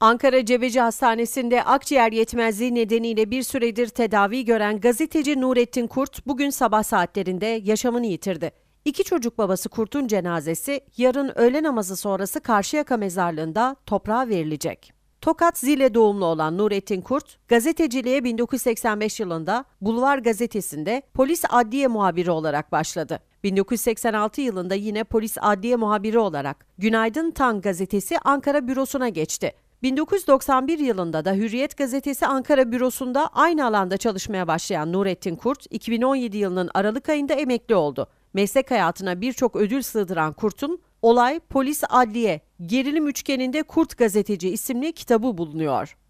Ankara Cebeci Hastanesi'nde akciğer yetmezliği nedeniyle bir süredir tedavi gören gazeteci Nurettin Kurt bugün sabah saatlerinde yaşamını yitirdi. İki çocuk babası Kurt'un cenazesi yarın öğle namazı sonrası Karşıyaka mezarlığında toprağa verilecek. Tokat Zile doğumlu olan Nurettin Kurt, gazeteciliğe 1985 yılında Bulvar Gazetesi'nde polis adliye muhabiri olarak başladı. 1986 yılında yine polis adliye muhabiri olarak Günaydın Tan gazetesi Ankara bürosuna geçti. 1991 yılında da Hürriyet Gazetesi Ankara bürosunda aynı alanda çalışmaya başlayan Nurettin Kurt, 2017 yılının Aralık ayında emekli oldu. Meslek hayatına birçok ödül sığdıran Kurt'un Olay Polis Adliye Gerilim Üçgeninde Kurt Gazeteci isimli kitabı bulunuyor.